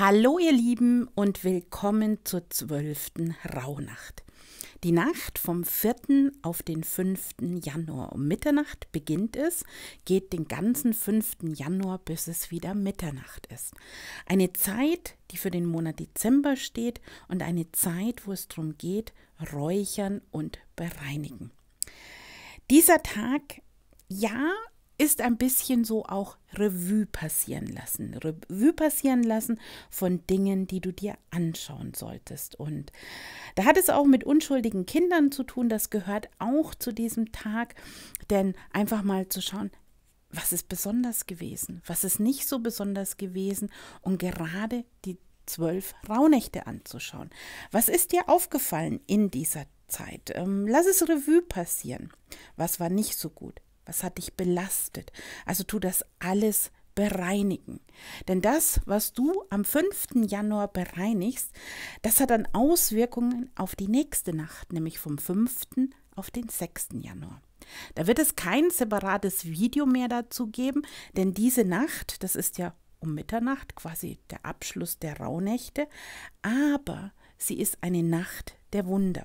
Hallo ihr Lieben und willkommen zur zwölften Rauhnacht. Die Nacht vom 4. auf den 5. Januar um Mitternacht beginnt es, geht den ganzen 5. Januar, bis es wieder Mitternacht ist. Eine Zeit, die für den Monat Dezember steht und eine Zeit, wo es darum geht, räuchern und bereinigen. Dieser Tag, ja, ist ein bisschen so auch Revue passieren lassen. Revue passieren lassen von Dingen, die du dir anschauen solltest. Und da hat es auch mit unschuldigen Kindern zu tun. Das gehört auch zu diesem Tag. Denn einfach mal zu schauen, was ist besonders gewesen, was ist nicht so besonders gewesen und gerade die zwölf Rauhnächte anzuschauen. Was ist dir aufgefallen in dieser Zeit? Ähm, lass es Revue passieren. Was war nicht so gut? was hat dich belastet. Also tu das alles bereinigen. Denn das, was du am 5. Januar bereinigst, das hat dann Auswirkungen auf die nächste Nacht, nämlich vom 5. auf den 6. Januar. Da wird es kein separates Video mehr dazu geben, denn diese Nacht, das ist ja um Mitternacht, quasi der Abschluss der Rauhnächte, aber sie ist eine Nacht der Wunder.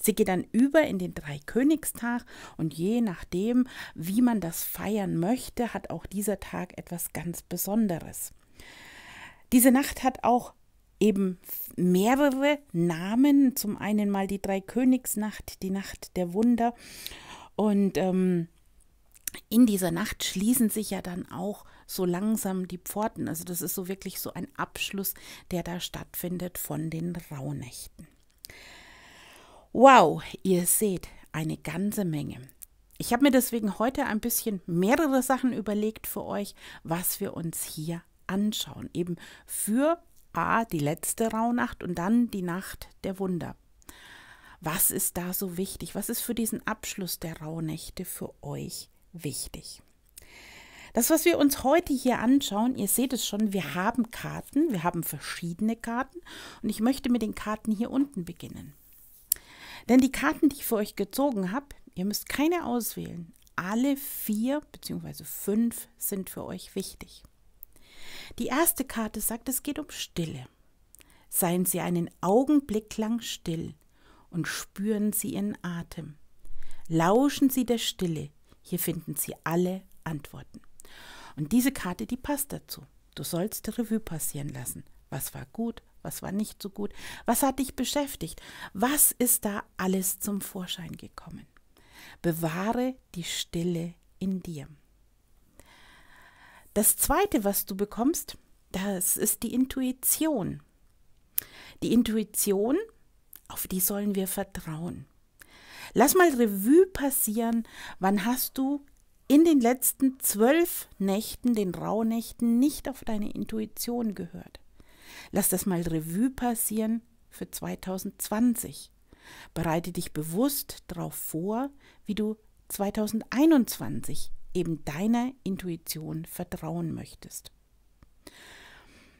Sie geht dann über in den Dreikönigstag und je nachdem, wie man das feiern möchte, hat auch dieser Tag etwas ganz Besonderes. Diese Nacht hat auch eben mehrere Namen. Zum einen mal die Dreikönigsnacht, die Nacht der Wunder. Und ähm, in dieser Nacht schließen sich ja dann auch so langsam die Pforten. Also das ist so wirklich so ein Abschluss, der da stattfindet von den Rauhnächten. Wow, ihr seht eine ganze Menge. Ich habe mir deswegen heute ein bisschen mehrere Sachen überlegt für euch, was wir uns hier anschauen. Eben für A, die letzte Rauhnacht und dann die Nacht der Wunder. Was ist da so wichtig? Was ist für diesen Abschluss der Rauhnächte für euch wichtig? Das, was wir uns heute hier anschauen, ihr seht es schon, wir haben Karten, wir haben verschiedene Karten und ich möchte mit den Karten hier unten beginnen. Denn die Karten, die ich für euch gezogen habe, ihr müsst keine auswählen. Alle vier bzw. fünf sind für euch wichtig. Die erste Karte sagt, es geht um Stille. Seien Sie einen Augenblick lang still und spüren Sie Ihren Atem. Lauschen Sie der Stille. Hier finden Sie alle Antworten. Und diese Karte, die passt dazu. Du sollst die Revue passieren lassen. Was war gut, was war nicht so gut, was hat dich beschäftigt, was ist da alles zum Vorschein gekommen. Bewahre die Stille in dir. Das Zweite, was du bekommst, das ist die Intuition. Die Intuition, auf die sollen wir vertrauen. Lass mal Revue passieren, wann hast du in den letzten zwölf Nächten, den Rauhnächten, nicht auf deine Intuition gehört? Lass das mal Revue passieren für 2020. Bereite dich bewusst darauf vor, wie du 2021 eben deiner Intuition vertrauen möchtest.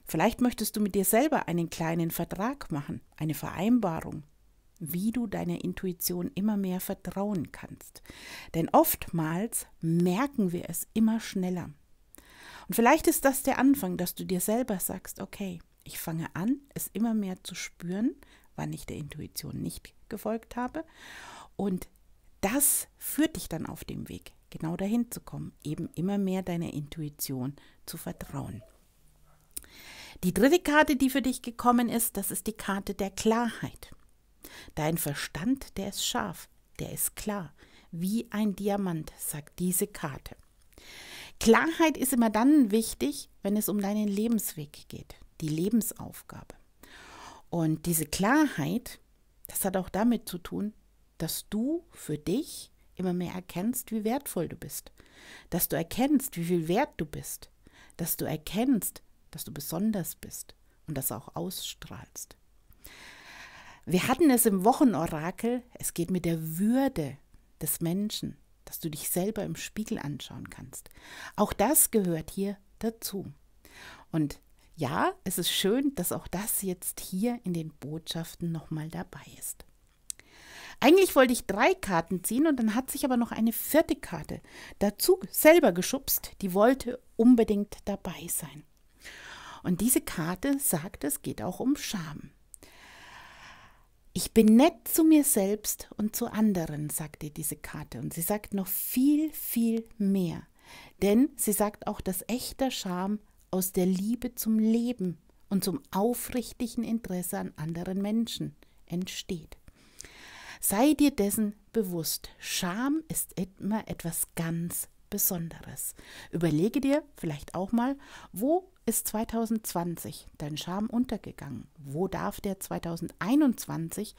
Vielleicht möchtest du mit dir selber einen kleinen Vertrag machen, eine Vereinbarung, wie du deiner Intuition immer mehr vertrauen kannst. Denn oftmals merken wir es immer schneller. Und vielleicht ist das der Anfang, dass du dir selber sagst, okay, ich fange an, es immer mehr zu spüren, wann ich der Intuition nicht gefolgt habe. Und das führt dich dann auf dem Weg, genau dahin zu kommen, eben immer mehr deiner Intuition zu vertrauen. Die dritte Karte, die für dich gekommen ist, das ist die Karte der Klarheit. Dein Verstand, der ist scharf, der ist klar, wie ein Diamant, sagt diese Karte. Klarheit ist immer dann wichtig, wenn es um deinen Lebensweg geht die Lebensaufgabe. Und diese Klarheit, das hat auch damit zu tun, dass du für dich immer mehr erkennst, wie wertvoll du bist, dass du erkennst, wie viel wert du bist, dass du erkennst, dass du besonders bist und das auch ausstrahlst. Wir hatten es im Wochenorakel, es geht mit der Würde des Menschen, dass du dich selber im Spiegel anschauen kannst. Auch das gehört hier dazu. Und ja, es ist schön, dass auch das jetzt hier in den Botschaften nochmal dabei ist. Eigentlich wollte ich drei Karten ziehen und dann hat sich aber noch eine vierte Karte dazu selber geschubst, die wollte unbedingt dabei sein. Und diese Karte sagt, es geht auch um Scham. Ich bin nett zu mir selbst und zu anderen, sagt ihr diese Karte. Und sie sagt noch viel, viel mehr. Denn sie sagt auch, dass echter Scham aus der Liebe zum Leben und zum aufrichtigen Interesse an anderen Menschen entsteht. Sei dir dessen bewusst, Scham ist immer etwas ganz Besonderes. Überlege dir vielleicht auch mal, wo ist 2020 dein Scham untergegangen? Wo darf der 2021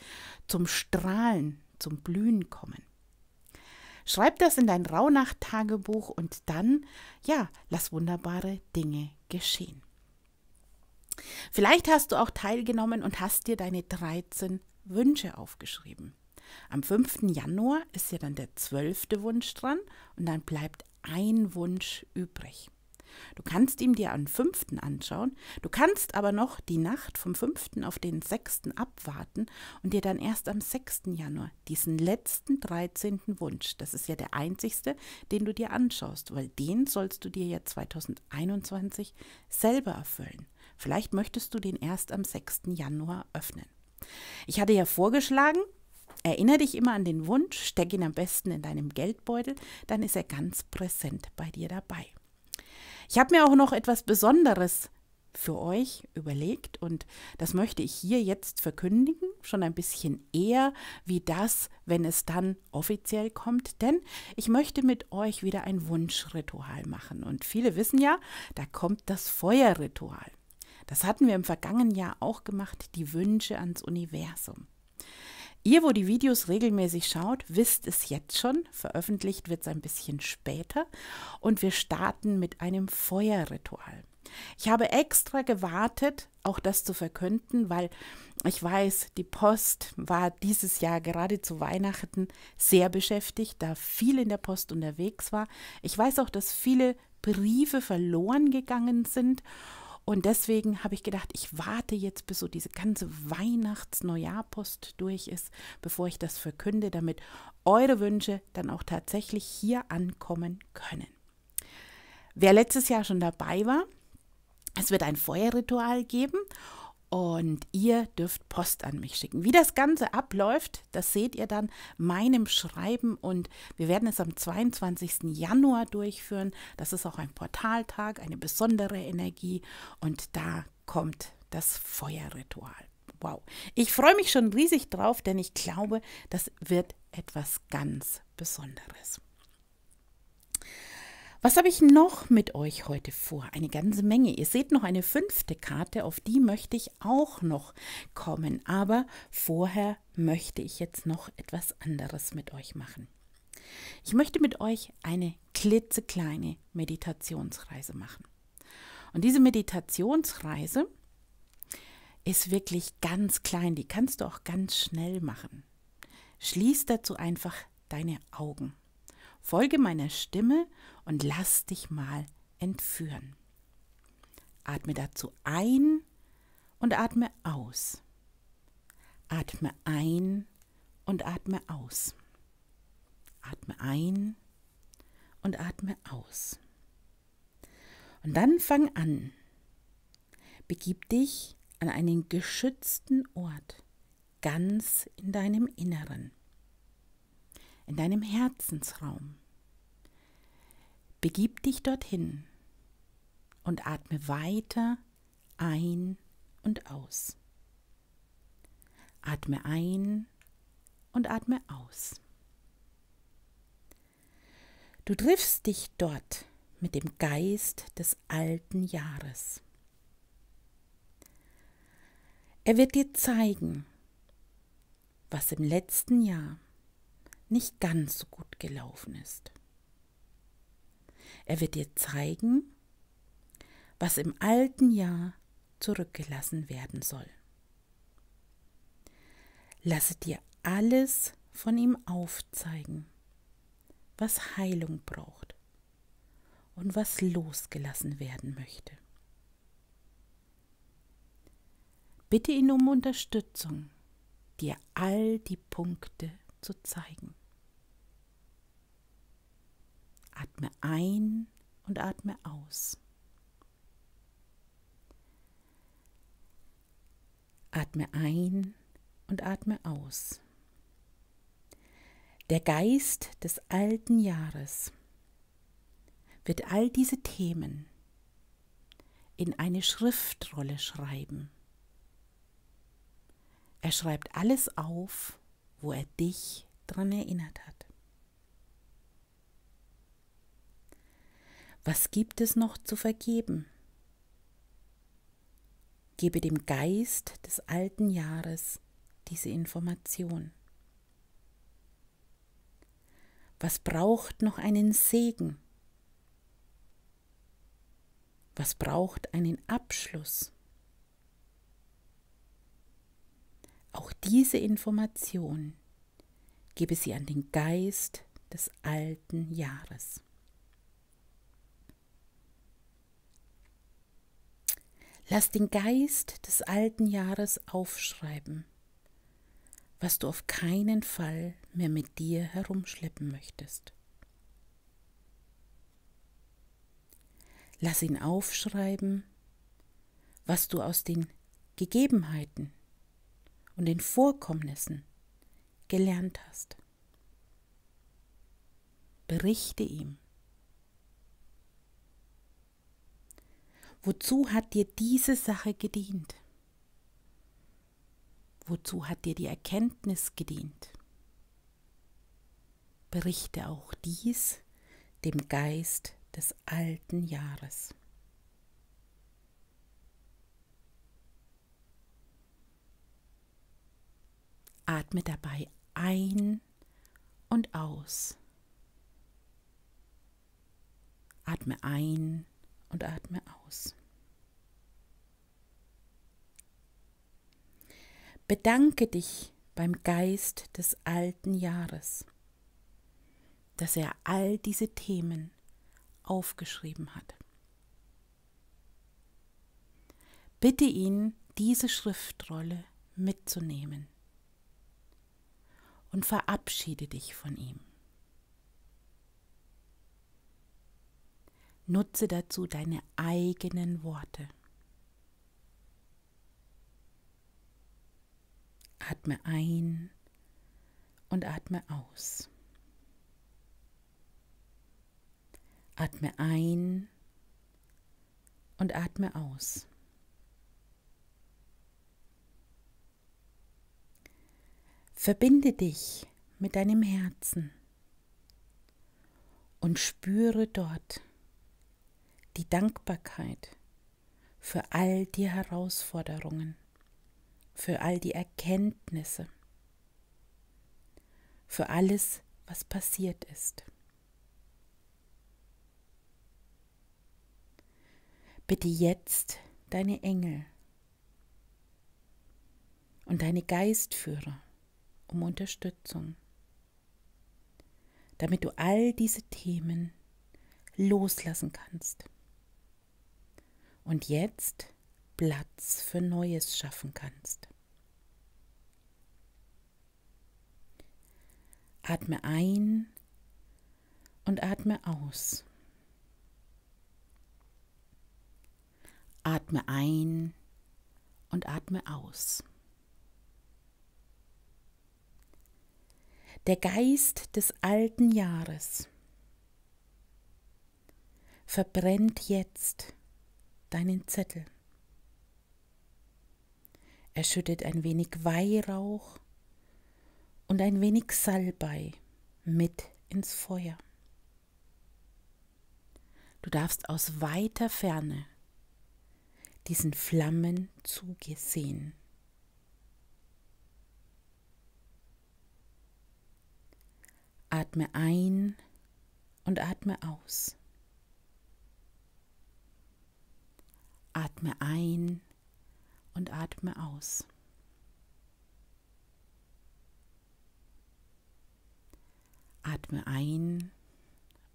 zum Strahlen, zum Blühen kommen? Schreib das in dein Rauhnacht-Tagebuch und dann, ja, lass wunderbare Dinge geschehen. Vielleicht hast du auch teilgenommen und hast dir deine 13 Wünsche aufgeschrieben. Am 5. Januar ist ja dann der 12. Wunsch dran und dann bleibt ein Wunsch übrig. Du kannst ihn dir am 5. anschauen, du kannst aber noch die Nacht vom 5. auf den 6. abwarten und dir dann erst am 6. Januar diesen letzten 13. Wunsch, das ist ja der einzigste, den du dir anschaust, weil den sollst du dir ja 2021 selber erfüllen. Vielleicht möchtest du den erst am 6. Januar öffnen. Ich hatte ja vorgeschlagen, Erinnere dich immer an den Wunsch, steck ihn am besten in deinem Geldbeutel, dann ist er ganz präsent bei dir dabei. Ich habe mir auch noch etwas Besonderes für euch überlegt und das möchte ich hier jetzt verkündigen, schon ein bisschen eher wie das, wenn es dann offiziell kommt, denn ich möchte mit euch wieder ein Wunschritual machen und viele wissen ja, da kommt das Feuerritual. Das hatten wir im vergangenen Jahr auch gemacht, die Wünsche ans Universum. Ihr, wo die Videos regelmäßig schaut, wisst es jetzt schon. Veröffentlicht wird es ein bisschen später. Und wir starten mit einem Feuerritual. Ich habe extra gewartet, auch das zu verkünden, weil ich weiß, die Post war dieses Jahr gerade zu Weihnachten sehr beschäftigt, da viel in der Post unterwegs war. Ich weiß auch, dass viele Briefe verloren gegangen sind und deswegen habe ich gedacht, ich warte jetzt, bis so diese ganze Weihnachts-Neujahrpost durch ist, bevor ich das verkünde, damit eure Wünsche dann auch tatsächlich hier ankommen können. Wer letztes Jahr schon dabei war, es wird ein Feuerritual geben und ihr dürft Post an mich schicken. Wie das Ganze abläuft, das seht ihr dann meinem Schreiben und wir werden es am 22. Januar durchführen. Das ist auch ein Portaltag, eine besondere Energie und da kommt das Feuerritual. Wow, ich freue mich schon riesig drauf, denn ich glaube, das wird etwas ganz Besonderes. Was habe ich noch mit euch heute vor? Eine ganze Menge. Ihr seht noch eine fünfte Karte, auf die möchte ich auch noch kommen. Aber vorher möchte ich jetzt noch etwas anderes mit euch machen. Ich möchte mit euch eine klitzekleine Meditationsreise machen. Und diese Meditationsreise ist wirklich ganz klein. Die kannst du auch ganz schnell machen. Schließ dazu einfach deine Augen. Folge meiner Stimme und lass dich mal entführen. Atme dazu ein und atme aus. Atme ein und atme aus. Atme ein und atme aus. Und dann fang an. Begib dich an einen geschützten Ort, ganz in deinem Inneren in deinem Herzensraum. Begib dich dorthin und atme weiter ein und aus. Atme ein und atme aus. Du triffst dich dort mit dem Geist des alten Jahres. Er wird dir zeigen, was im letzten Jahr nicht ganz so gut gelaufen ist. Er wird dir zeigen, was im alten Jahr zurückgelassen werden soll. Lasse dir alles von ihm aufzeigen, was Heilung braucht und was losgelassen werden möchte. Bitte ihn um Unterstützung, dir all die Punkte zu zeigen. Atme ein und atme aus. Atme ein und atme aus. Der Geist des alten Jahres wird all diese Themen in eine Schriftrolle schreiben. Er schreibt alles auf, wo er dich dran erinnert hat. Was gibt es noch zu vergeben? Gebe dem Geist des alten Jahres diese Information. Was braucht noch einen Segen? Was braucht einen Abschluss? Auch diese Information gebe sie an den Geist des alten Jahres. Lass den Geist des alten Jahres aufschreiben, was du auf keinen Fall mehr mit dir herumschleppen möchtest. Lass ihn aufschreiben, was du aus den Gegebenheiten und den Vorkommnissen gelernt hast. Berichte ihm. Wozu hat dir diese Sache gedient? Wozu hat dir die Erkenntnis gedient? Berichte auch dies dem Geist des alten Jahres. Atme dabei ein und aus. Atme ein und und atme aus. Bedanke dich beim Geist des alten Jahres, dass er all diese Themen aufgeschrieben hat. Bitte ihn, diese Schriftrolle mitzunehmen und verabschiede dich von ihm. Nutze dazu deine eigenen Worte. Atme ein und atme aus. Atme ein und atme aus. Verbinde dich mit deinem Herzen und spüre dort die Dankbarkeit für all die Herausforderungen, für all die Erkenntnisse, für alles, was passiert ist. Bitte jetzt deine Engel und deine Geistführer um Unterstützung, damit du all diese Themen loslassen kannst und jetzt Platz für Neues schaffen kannst. Atme ein und atme aus. Atme ein und atme aus. Der Geist des alten Jahres verbrennt jetzt deinen Zettel. Er schüttet ein wenig Weihrauch und ein wenig Salbei mit ins Feuer. Du darfst aus weiter Ferne diesen Flammen zugesehen. Atme ein und atme aus. Atme ein und atme aus. Atme ein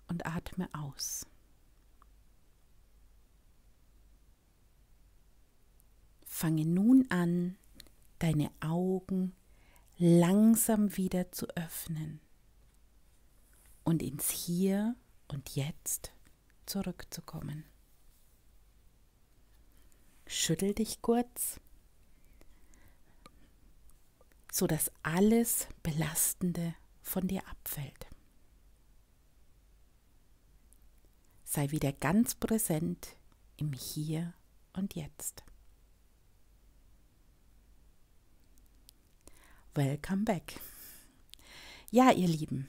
und atme aus. Fange nun an, deine Augen langsam wieder zu öffnen und ins Hier und Jetzt zurückzukommen. Schüttel dich kurz, sodass alles Belastende von dir abfällt. Sei wieder ganz präsent im Hier und Jetzt. Welcome back. Ja, ihr Lieben.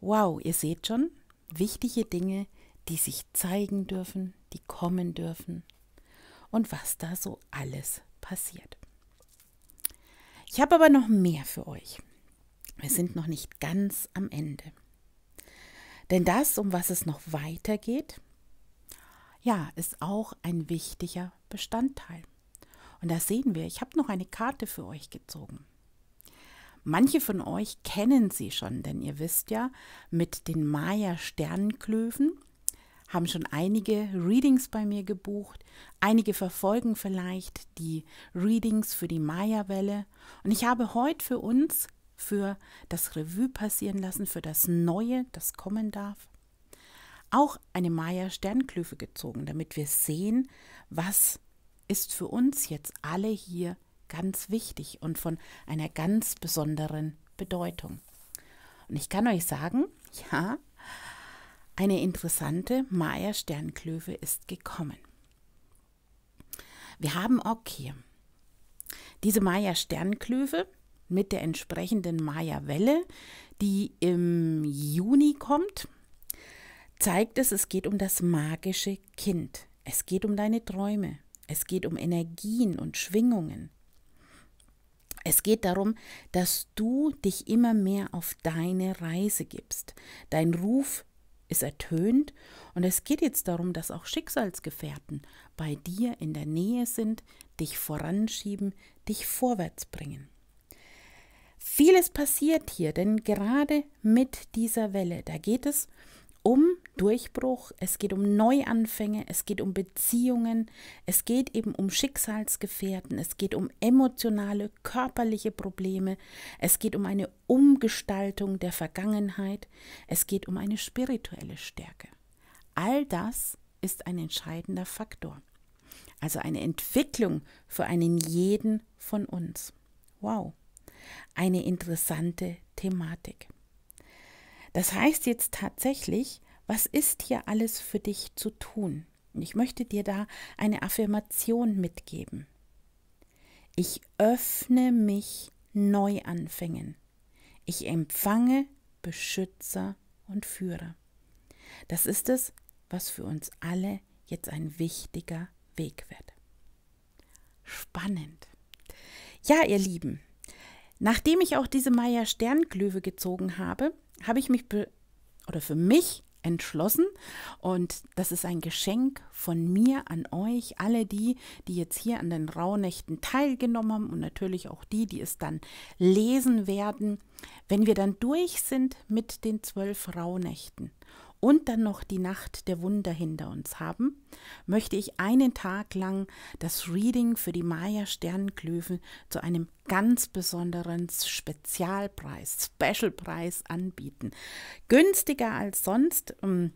Wow, ihr seht schon, wichtige Dinge, die sich zeigen dürfen, die kommen dürfen, und was da so alles passiert. Ich habe aber noch mehr für euch. Wir sind noch nicht ganz am Ende. Denn das, um was es noch weitergeht, ja, ist auch ein wichtiger Bestandteil. Und da sehen wir. Ich habe noch eine Karte für euch gezogen. Manche von euch kennen sie schon, denn ihr wisst ja, mit den Maya-Sternklöven haben schon einige Readings bei mir gebucht. Einige verfolgen vielleicht die Readings für die Maya-Welle. Und ich habe heute für uns, für das Revue passieren lassen, für das Neue, das kommen darf, auch eine Maya-Sternklüfe gezogen, damit wir sehen, was ist für uns jetzt alle hier ganz wichtig und von einer ganz besonderen Bedeutung. Und ich kann euch sagen, ja, eine interessante Maya-Sternklöwe ist gekommen. Wir haben Ock hier. Diese Maya-Sternklöwe mit der entsprechenden Maya-Welle, die im Juni kommt, zeigt es, es geht um das magische Kind. Es geht um deine Träume. Es geht um Energien und Schwingungen. Es geht darum, dass du dich immer mehr auf deine Reise gibst. Dein Ruf ist ertönt und es geht jetzt darum, dass auch Schicksalsgefährten bei dir in der Nähe sind, dich voranschieben, dich vorwärts bringen. Vieles passiert hier, denn gerade mit dieser Welle, da geht es um um Durchbruch, es geht um Neuanfänge, es geht um Beziehungen, es geht eben um Schicksalsgefährten, es geht um emotionale, körperliche Probleme, es geht um eine Umgestaltung der Vergangenheit, es geht um eine spirituelle Stärke. All das ist ein entscheidender Faktor. Also eine Entwicklung für einen jeden von uns. Wow, eine interessante Thematik. Das heißt jetzt tatsächlich, was ist hier alles für dich zu tun? Und ich möchte dir da eine Affirmation mitgeben. Ich öffne mich Neuanfängen. Ich empfange Beschützer und Führer. Das ist es, was für uns alle jetzt ein wichtiger Weg wird. Spannend. Ja, ihr Lieben, nachdem ich auch diese Maya Sternglöwe gezogen habe, habe ich mich oder für mich entschlossen und das ist ein Geschenk von mir an euch, alle die, die jetzt hier an den Rauhnächten teilgenommen haben und natürlich auch die, die es dann lesen werden, wenn wir dann durch sind mit den zwölf Rauhnächten und dann noch die Nacht der Wunder hinter uns haben, möchte ich einen Tag lang das Reading für die Maya Sternenklöven zu einem ganz besonderen Spezialpreis, Specialpreis anbieten. Günstiger als sonst. Ähm,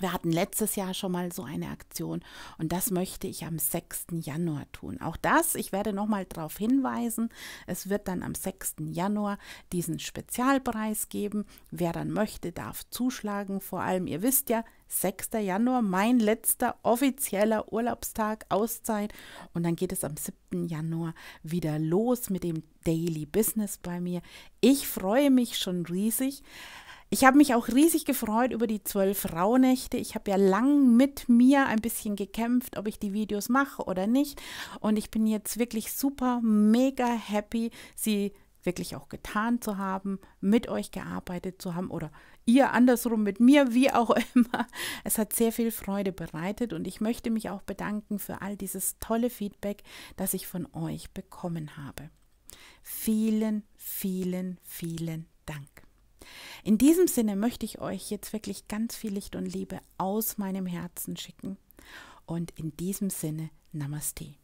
wir hatten letztes Jahr schon mal so eine Aktion und das möchte ich am 6. Januar tun. Auch das, ich werde nochmal darauf hinweisen, es wird dann am 6. Januar diesen Spezialpreis geben. Wer dann möchte, darf zuschlagen. Vor allem, ihr wisst ja, 6. Januar, mein letzter offizieller Urlaubstag, Auszeit. Und dann geht es am 7. Januar wieder los mit dem Daily Business bei mir. Ich freue mich schon riesig. Ich habe mich auch riesig gefreut über die zwölf Rauhnächte. Ich habe ja lang mit mir ein bisschen gekämpft, ob ich die Videos mache oder nicht. Und ich bin jetzt wirklich super, mega happy, sie wirklich auch getan zu haben, mit euch gearbeitet zu haben oder ihr andersrum mit mir, wie auch immer. Es hat sehr viel Freude bereitet und ich möchte mich auch bedanken für all dieses tolle Feedback, das ich von euch bekommen habe. Vielen, vielen, vielen Dank. In diesem Sinne möchte ich euch jetzt wirklich ganz viel Licht und Liebe aus meinem Herzen schicken. Und in diesem Sinne, Namaste.